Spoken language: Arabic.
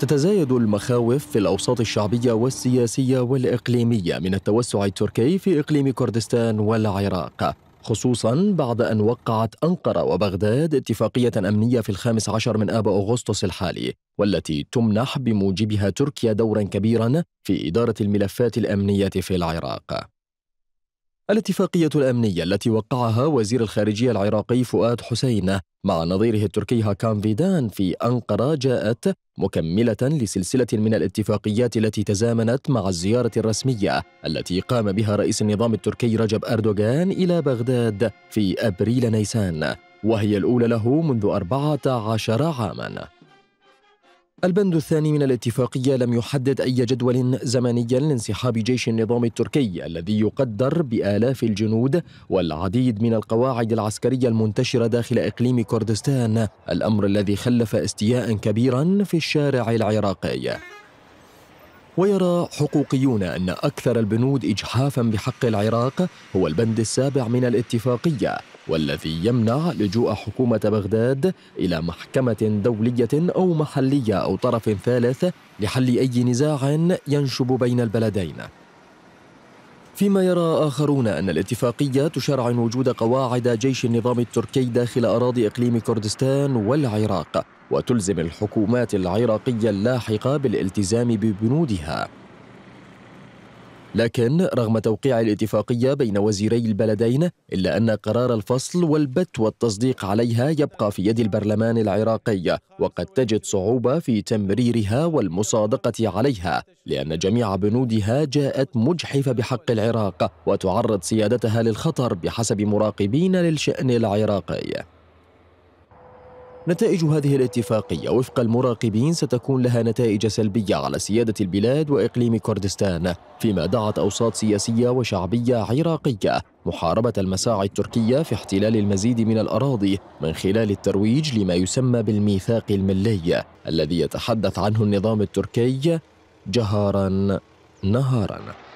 تتزايد المخاوف في الأوساط الشعبية والسياسية والإقليمية من التوسع التركي في إقليم كردستان والعراق خصوصا بعد أن وقعت أنقرة وبغداد اتفاقية أمنية في الخامس عشر من آب أغسطس الحالي والتي تمنح بموجبها تركيا دورا كبيرا في إدارة الملفات الأمنية في العراق الاتفاقية الأمنية التي وقعها وزير الخارجية العراقي فؤاد حسين مع نظيره التركي هاكان فيدان في أنقرة جاءت مكملة لسلسلة من الاتفاقيات التي تزامنت مع الزيارة الرسمية التي قام بها رئيس النظام التركي رجب أردوغان إلى بغداد في أبريل نيسان وهي الأولى له منذ 14 عاما البند الثاني من الاتفاقية لم يحدد أي جدول زمني لانسحاب جيش النظام التركي الذي يقدر بآلاف الجنود والعديد من القواعد العسكرية المنتشرة داخل إقليم كردستان الأمر الذي خلف استياء كبيرا في الشارع العراقي ويرى حقوقيون أن أكثر البنود إجحافا بحق العراق هو البند السابع من الاتفاقية والذي يمنع لجوء حكومة بغداد إلى محكمة دولية أو محلية أو طرف ثالث لحل أي نزاع ينشب بين البلدين فيما يرى آخرون أن الاتفاقية تشرعن وجود قواعد جيش النظام التركي داخل أراضي إقليم كردستان والعراق وتلزم الحكومات العراقية اللاحقة بالالتزام ببنودها لكن رغم توقيع الاتفاقية بين وزيري البلدين إلا أن قرار الفصل والبت والتصديق عليها يبقى في يد البرلمان العراقي وقد تجد صعوبة في تمريرها والمصادقة عليها لأن جميع بنودها جاءت مجحفة بحق العراق وتعرض سيادتها للخطر بحسب مراقبين للشأن العراقي نتائج هذه الاتفاقية وفق المراقبين ستكون لها نتائج سلبية على سيادة البلاد وإقليم كردستان فيما دعت أوساط سياسية وشعبية عراقية محاربة المساعي التركية في احتلال المزيد من الأراضي من خلال الترويج لما يسمى بالميثاق الملي الذي يتحدث عنه النظام التركي جهارا نهارا